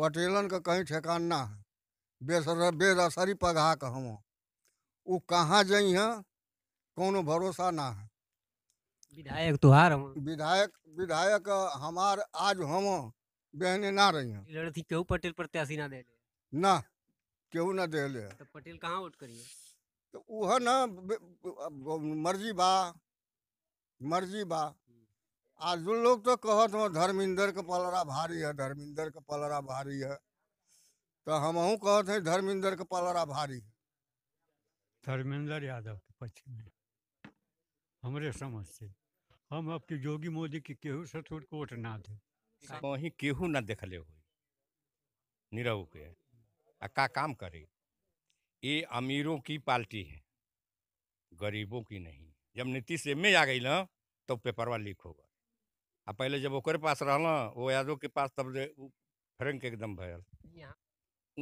पटेलन का कहीं ठेकान ना है बेसर बेदसरी पगहा के हम उ कहाँ जाइह है कोनो भरोसा ना है विधायक तुहार हम विधायक विधायक हमार आज हम बहने ना रही हैं लड़ती क्यों पटेल प्रत्याशी ना दे ना क्यों ना दे ले तो पटेल कहाँ वोट करिए तो वह ना मर्जी बा मर्जी बा आज लोग तो कहत हो धर्मिंदर के पलरा भारी है धर्मिंदर के पलरा भारी है तो हम कहत है धर्मिंदर के पलरा भारी है धर्मेंद्र यादव के पक्ष में हमारे समझ से हम अब योगी मोदी की केहू से थोड़ वोट ना दे वहीं केहू ना देखले हुई नीरव के आ का काम करे ये अमीरों की पार्टी है गरीबों की नहीं जब नीतीश एम में आ गई ना तो पेपरवा लीक होगा आ पहले जब ओकरे पास रहलहुँ वो यादव के पास तब जे फ्रेंक एकदम भयल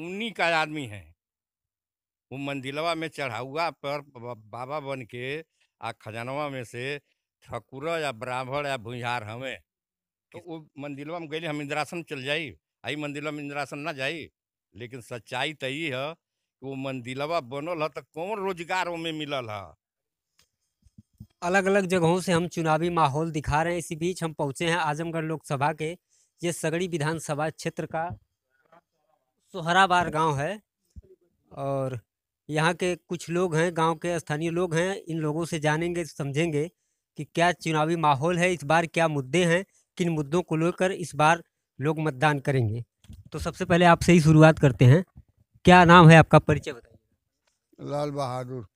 उन्हीं का आदमी है वो मंदिलवा में चढ़ावा पर बाबा बन के आ खजानवा में से ठकुर या ब्राह्मण या भुंहार हमें तो वो मंदिलवा में गए हम इंदिरासन चल जाई आई मंदिलवा में इंदिरासन ना जाई लेकिन सच्चाई तो यही है कि वो मंदिलवा बनल है तो कौन रोजगार में मिलल है अलग अलग जगहों से हम चुनावी माहौल दिखा रहे हैं इसी बीच हम पहुंचे हैं आजमगढ़ लोकसभा के ये सगड़ी विधानसभा क्षेत्र का सोहराबार गांव है और यहाँ के कुछ लोग हैं गांव के स्थानीय लोग हैं इन लोगों से जानेंगे समझेंगे कि क्या चुनावी माहौल है इस बार क्या मुद्दे हैं किन मुद्दों को लेकर इस बार लोग मतदान करेंगे तो सबसे पहले आपसे ही शुरुआत करते हैं क्या नाम है आपका परिचय बताइए लाल बहादुर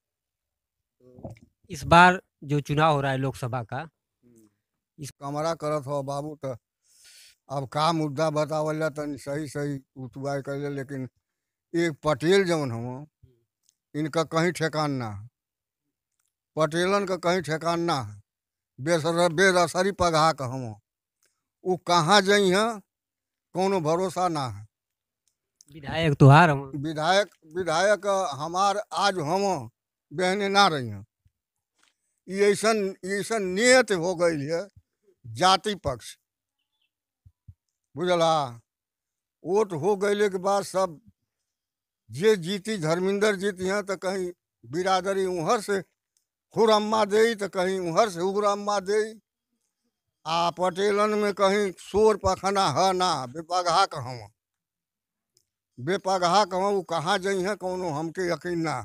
इस बार जो चुनाव हो रहा है लोकसभा का हम्म। इस कमरा करत हो बाबू तो अब का मुद्दा बतावल तन सही सही उतवा कर लेकिन ये पटेल जौन हम इनका कहीं ठेकान ना पटेलन का कहीं ठेकान ना बेसर बेदसरी पगहा का हम वो कहाँ जाइ है कोनो भरोसा ना है विधायक तुहार तो विधायक विधायक हमार आज हम बहने ना रही हैं ऐसा ऐसा नियत हो गई है जाति पक्ष बुझला हाँ? वोट हो गए के बाद सब जे जीती धर्मिंदर जीती हैं तो कहीं बिरादरी उहर से खुरम्मा दे तो कहीं उहर से उग्रम्मा दे आ पटेलन में कहीं शोर पखना है ना बेपगहा कहा बेपगहा कहा वो कहाँ जाइ हैं कौन हमके यकीन ना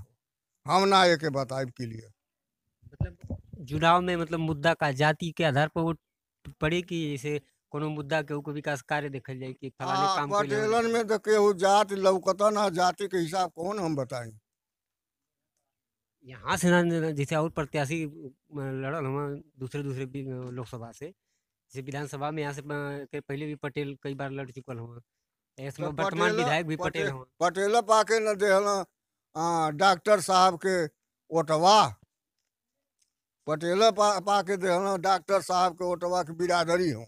हम ना एक बताए के लिए मतलब चुनाव में मतलब मुद्दा का जाति के आधार पर वो पड़े कि जैसे कोनो मुद्दा के ऊपर विकास कार्य देखल जाए कि फलाने हाँ, काम पटेलन में तो केहू जात लौकता ना जाति के हिसाब कौन हम बताए यहाँ से ना जैसे और प्रत्याशी लड़ल हम दूसरे दूसरे लोकसभा से जैसे विधानसभा में यहाँ से के पहले भी पटेल कई बार लड़ चुकल हुआ इसमें तो वर्तमान विधायक भी पटेल हुआ पटेल पाके न देहल हाँ, डॉक्टर साहब के ओटवा पटेला पा, पा के देहलो डॉक्टर साहब के ओटवा के बिरादरी हूँ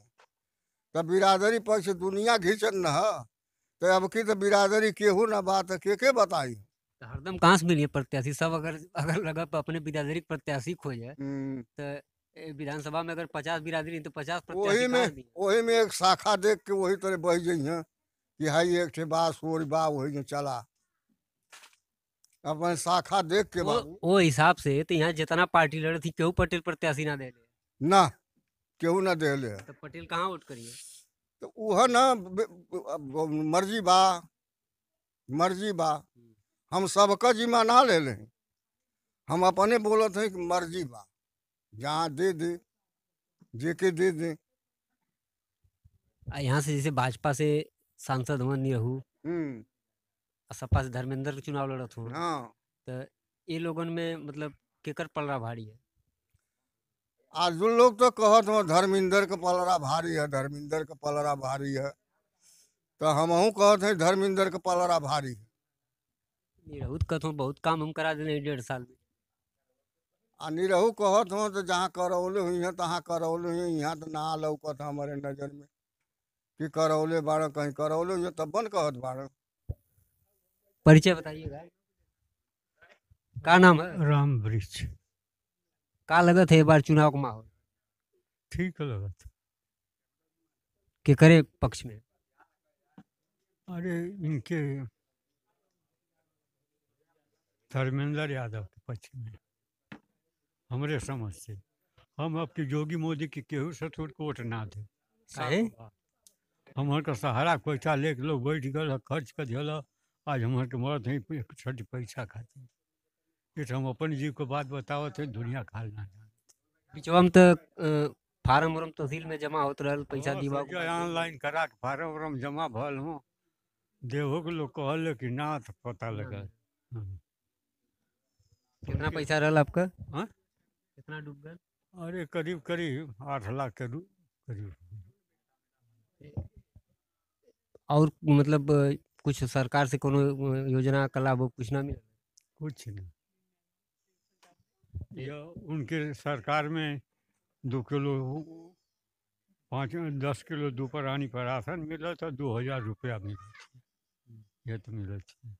तो बिरादरी पर से दुनिया घिचन न तो अब की तो बिरादरी केहू ना बात के के बताई हरदम कहाँ से मिली प्रत्याशी सब अगर अगर लगा तो अपने बिरादरी प्रत्याशी खो जाए तो विधानसभा में अगर पचास बिरादरी तो पचास वही में वही में एक शाखा देख के वही तरह बह जाइ कि हाई एक बास बा वही चला अपन शाखा देख के वो, हिसाब से तो यहाँ जितना पार्टी लड़ी थी क्यों पटेल प्रत्याशी ना दे ले ना क्यों ना दे ले तो पटेल कहाँ वोट करिए तो वह ना मर्जी बा मर्जी बा हम सबका जिम्मा ना ले लें हम अपने बोलते हैं कि मर्जी बा जहाँ दे दे जे के दे दे यहाँ से जैसे भाजपा से सांसद हुआ निरहू सपा से धर्मेंद्र के चुनाव लड़त हूँ तो ये लोगन में मतलब केकर पलड़ा भारी है आज लोग तो कहत हो धर्मेंद्र के पलरा भारी है धर्मेंद्र के पलरा भारी है तो हम अहू कहते हैं धर्मेंद्र के पलरा भारी है निरहुत कहत हूँ बहुत काम हम करा देने डेढ़ साल में आ निरहू कहत हो तो जहाँ करौले हुई है तहाँ करौले हुई यहाँ तो ना लौकत हमारे नज़र में कि करौले बाड़ कहीं करौले हुई तब बन कहत बाड़ परिचय बताइएगा का नाम है राम वृक्ष का लगत है बार चुनाव का माहौल ठीक लगा था के करे पक्ष में अरे इनके धर्मेंद्र यादव के पक्ष में हमारे समझ से हम आपके योगी मोदी के केहू से थोड़ को वोट ना दे हमारे सहारा कोई लेके लोग बैठ गए खर्च कर दिया आज हमारे के मौत है छठ पैसा खाते इस तो हम अपन जीव को बात बताओ थे दुनिया खा ना बीचवा में तो फार्म वार्म तहसील तो में जमा होते रहल पैसा हाँ, दिवा ऑनलाइन करा के फार्म वार्म जमा भल हो देहो के लोग कहल कि ना तो पता हाँ। लगा हाँ। कितना पैसा रहल आपका कितना डूब गए अरे करीब करीब आठ लाख के करीब और मतलब कुछ सरकार से कोनो योजना का लाभ कुछ ना मिला कुछ नहीं या उनके सरकार में दो किलो पाँच दस किलो दोपहरानी पर राशन मिला था दो हजार रुपया मिला ये तो मिला थी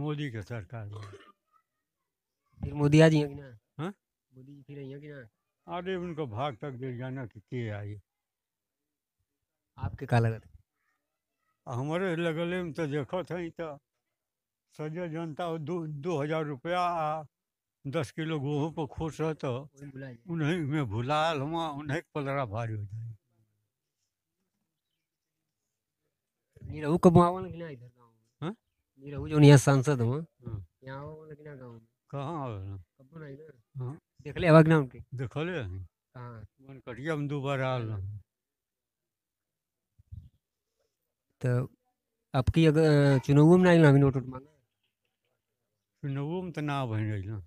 मोदी के सरकार में फिर मोदी आ जाएंगे ना हाँ मोदी जी फिर आएंगे ना अरे उनको भाग तक दे जाना कि के आइए आपके क्या लगा हमारे लगल में तो देख तो सजे जनता दो दो हजार रुपया आ दस किलो गेहूँ पर खुश रह तो उन्हीं में भुलाल हम उन्हीं पलरा भारी हो जाए हाँ? सांसद हाँ। कहाँ आवे कब हाँ। कटिया में तो आपकी अगर चुनाव में नहीं लागी नोट मांगा चुनाव में तो ना बन रही ना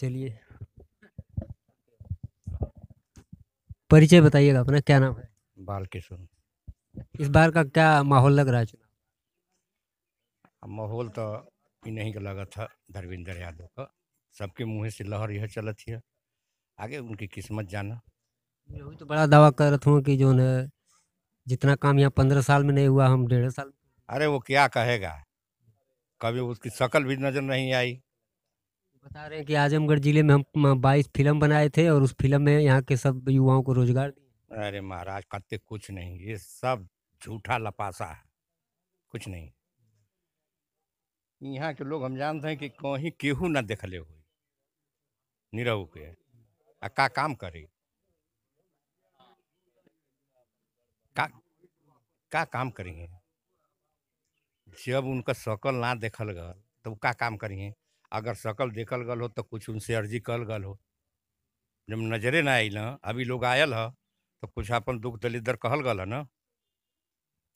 चलिए परिचय बताइएगा अपना क्या नाम है बाल किशोर इस बार का क्या माहौल लग रहा है चुनाव माहौल तो नहीं का लगा था धर्मेंद्र यादव का सबके मुँह से लहर यह चलती है आगे उनकी किस्मत जाना तो बड़ा दावा कर रहा हूँ कि जो है जितना काम यहाँ पंद्रह साल में नहीं हुआ हम डेढ़ साल अरे वो क्या कहेगा कभी उसकी शक्ल भी नजर नहीं आई बता रहे हैं कि आजमगढ़ जिले में हम बाईस फिल्म बनाए थे और उस फिल्म में यहाँ के सब युवाओं को रोजगार दिए अरे महाराज कहते कुछ नहीं ये सब झूठा लपासा है कुछ नहीं यहाँ के लोग हम जानते हैं कि कहीं केहू ना देख ले निरहू के का काम करे का का काम करिए जब उनका शकल ना देखल गल तो का काम करिए अगर शकल देखल गल हो तो कुछ उनसे अर्जी कल गल हो जब नजरे ना आई ना अभी लोग आयल है तो कुछ अपन दुख दलित दर कहल गल है ना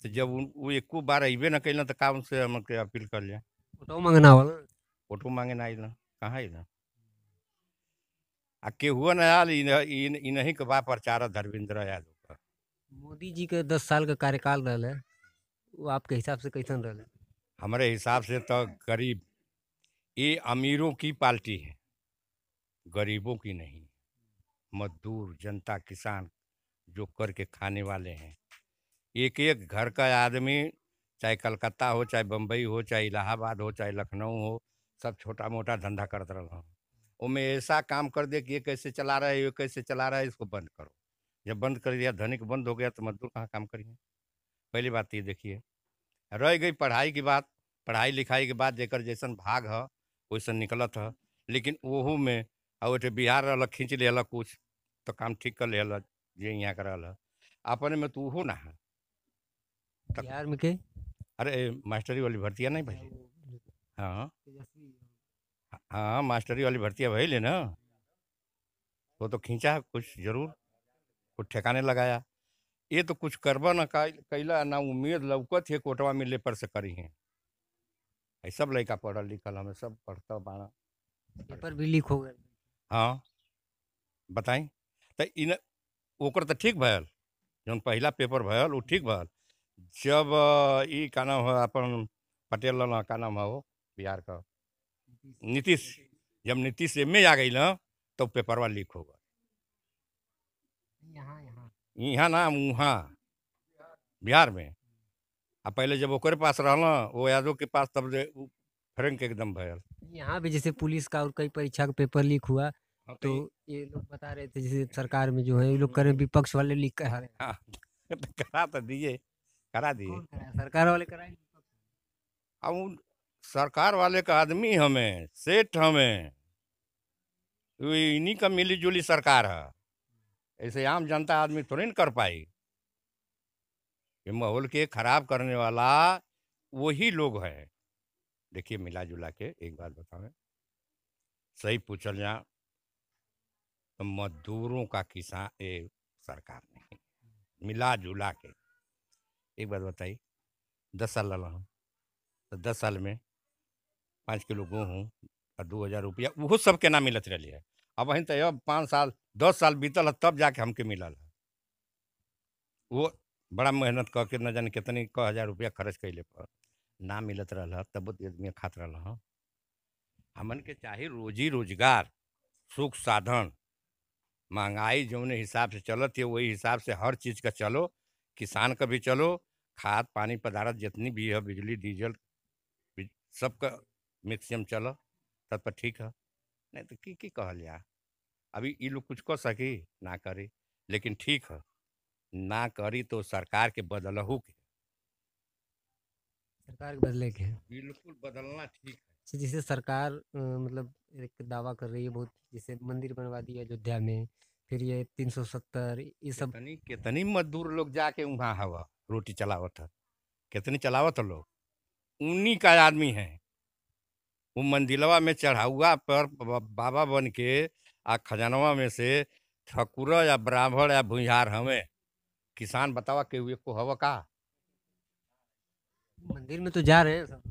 तो जब वो एक बार अबे ना कैलन तो का उनसे हम अपील कर लिया फोटो मांगना वाला फोटो मांगे ना आई ना कहाँ आई ना आ के ना आयल इन, इन, के बाप प्रचार धर्मेंद्र यादव मोदी जी के दस साल का कार्यकाल रहा है वो आपके हिसाब से कैसन है हमारे हिसाब से तो गरीब ये अमीरों की पार्टी है गरीबों की नहीं मजदूर जनता किसान जो करके खाने वाले हैं एक एक घर का आदमी चाहे कलकत्ता हो चाहे बम्बई हो चाहे इलाहाबाद हो चाहे लखनऊ हो सब छोटा मोटा धंधा करते रहो उनमें ऐसा काम कर दे कि ये कैसे चला रहा है ये कैसे चला रहा है इसको बंद करो जब बंद कर दिया धनिक बंद हो गया तो मजदूर कहाँ काम करिए पहली बात तो ये देखिए रह गई पढ़ाई की बात पढ़ाई लिखाई के बाद जर जैसा भाग है वैसन निकलत है लेकिन ओहू में और अटे बिहार रहा खींच लेहल कुछ तो काम ठीक कर लेहल जे यहाँ का अपने में तो ओहू ना बिहार में के अरे मास्टरी वाली है नहीं भाई हाँ हाँ मास्टरी वाली है भाई ना वो तो खींचा है कुछ जरूर को ठेकाने लगाया ये तो कुछ करबा ना कैला ना उम्मीद लौकत है कोटवा में लेपर से करी है सब लड़का पढ़ल लिखल हमें सब पढ़ता बाना पेपर भी लीक हो गए हाँ बताई तो इन ओकर तो ठीक भयल जो पहला पेपर भयल वो ठीक भयल जब ये का नाम है अपन पटेल ना का नाम है वो बिहार का नीतीश जब नीतीश एम ए आ गई ना तो पेपरवा लीक होगा यहाँ ना वहाँ बिहार में आ पहले जब ओकरे पास रहल वो यादव के पास तब जो फ्रेंक एकदम भयल यहाँ भी जैसे पुलिस का और कई परीक्षा का पेपर लीक हुआ हाँ, तो ये लोग बता रहे थे जैसे सरकार में जो है ये लोग करें विपक्ष वाले लीक करा रहे हैं हाँ, करा तो दीजिए करा दीजिए सरकार वाले कराए अब सरकार वाले का आदमी हमें सेठ हमें तो इन्हीं का मिली जुली सरकार है ऐसे आम जनता आदमी थोड़ी ना कर पाई ये माहौल के खराब करने वाला वही लोग हैं देखिए मिला जुला के एक बात बतावें सही पूछल जा तो मजदूरों का किसान ये सरकार नहीं मिला जुला के एक बात बताइए दस साल लाल हूँ तो दस साल में पाँच किलो गेहूँ और दू हज़ार रुपया वह के ना मिलत रही है अब अंत तो अब पाँच साल दस साल बीतल है तब जाके हमके मिलल है वो बड़ा मेहनत के न जाने कितनी क हज़ार रुपया खर्च कैले पर ना मिलत रहा तब आदमी खात रहा हमन के चाहे रोजी रोजगार सुख साधन महंगाई जौन हिसाब से चलत है वही हिसाब से हर चीज़ का चलो किसान का भी चलो खाद पानी पदार्थ जितनी भी है बिजली डीजल सबका मिक्सियम चलो तब पर ठीक है नहीं तो की की कहल यार अभी ये लोग कुछ कर सके ना करे लेकिन ठीक है ना करी तो सरकार के बदलहू के सरकार के बदले के बिल्कुल बदलना ठीक है अच्छा, जैसे सरकार मतलब एक दावा कर रही है बहुत जैसे मंदिर बनवा दिया अयोध्या में फिर ये तीन सौ सत्तर ये सब कितनी मजदूर लोग जाके वहाँ हवा रोटी चलावत है कितनी चलावत है लोग उन्हीं का आदमी है वो मंदिलवा में हुआ पर बाबा बन के आ खजानवा में से ठकुर या ब्राह्मण या भूहार हमें किसान बतावा के हुए को हवा का मंदिर में तो जा रहे हैं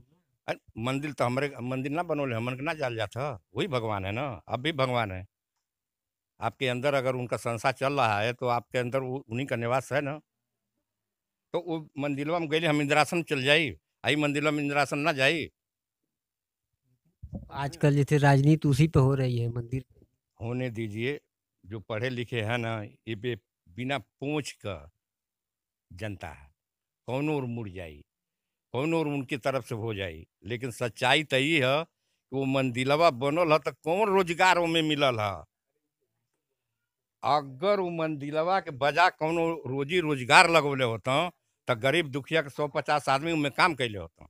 अरे मंदिर तो हमारे मंदिर ना बनोले हमन के ना जाल जाता वही भगवान है ना अब भी भगवान है आपके अंदर अगर उनका संसार चल रहा है तो आपके अंदर उन्हीं का निवास है ना तो वो मंदिरों में गए हम इंद्रासन चल जाए आई मंदिरों में इंदिरासन ना जाए आजकल जैसे राजनीति उसी पे हो रही है मंदिर पे होने दीजिए जो पढ़े लिखे हैं ना ये पे बिना पूछ का जनता है कौन और मुड़ जाई कौन और उनकी तरफ से हो जाई लेकिन सच्चाई तो यही है कि वो मंदिलवा बनल है तो कौन रोजगार में मिलल है अगर वो मंदिलवा के बजा कौन रोजी रोजगार लगवले होता तो गरीब दुखिया के सौ पचास आदमी में काम कैले होते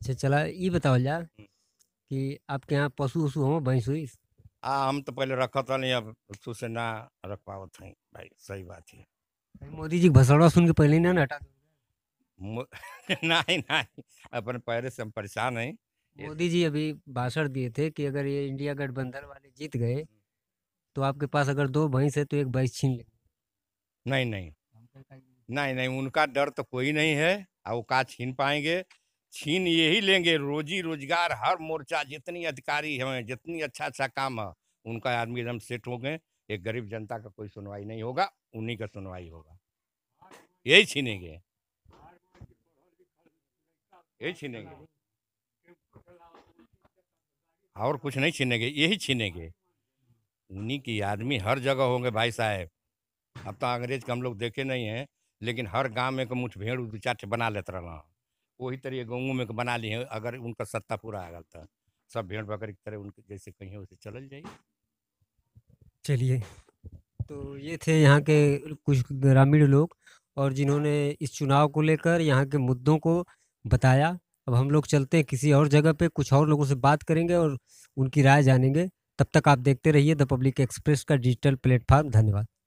अच्छा चला ये बताओ यार हम्म। कि आपके यहाँ पशु वशु हों भैंस हुई आ हम तो पहले रखा नहीं अब से ना रख पावत तो है भाई सही बात है मोदी जी भसड़ा सुन के पहले ना हटा नहीं नहीं अपन पहले से हम परेशान हैं मोदी जी अभी भाषण दिए थे कि अगर ये इंडिया गठबंधन वाले जीत गए तो आपके पास अगर दो भैंस है तो एक भैंस छीन ले नहीं नहीं तो नहीं नहीं उनका डर तो कोई नहीं है और वो का छीन पाएंगे छीन यही लेंगे रोजी रोजगार हर मोर्चा जितनी अधिकारी हैं जितनी अच्छा अच्छा काम है उनका आदमी एकदम सेट हो गए एक गरीब जनता का कोई सुनवाई नहीं होगा उन्हीं का सुनवाई होगा यही छीनेंगे यही छीनेंगे और कुछ नहीं छीनेंगे यही छीनेंगे उन्हीं की आदमी हर जगह होंगे भाई साहब अब तो अंग्रेज का हम लोग देखे नहीं हैं लेकिन हर गांव में एक मुठ भेड़ चार बना लेते रहना वही तरह गाँव में बना लिए अगर उनका सत्ता पूरा आ गया तो। सब भेड़ बकरी की तरह उनके जैसे कहीं वैसे चल जाइए चलिए तो ये थे यहाँ के कुछ ग्रामीण लोग और जिन्होंने इस चुनाव को लेकर यहाँ के मुद्दों को बताया अब हम लोग चलते हैं किसी और जगह पे कुछ और लोगों से बात करेंगे और उनकी राय जानेंगे तब तक आप देखते रहिए द पब्लिक एक्सप्रेस का डिजिटल प्लेटफॉर्म धन्यवाद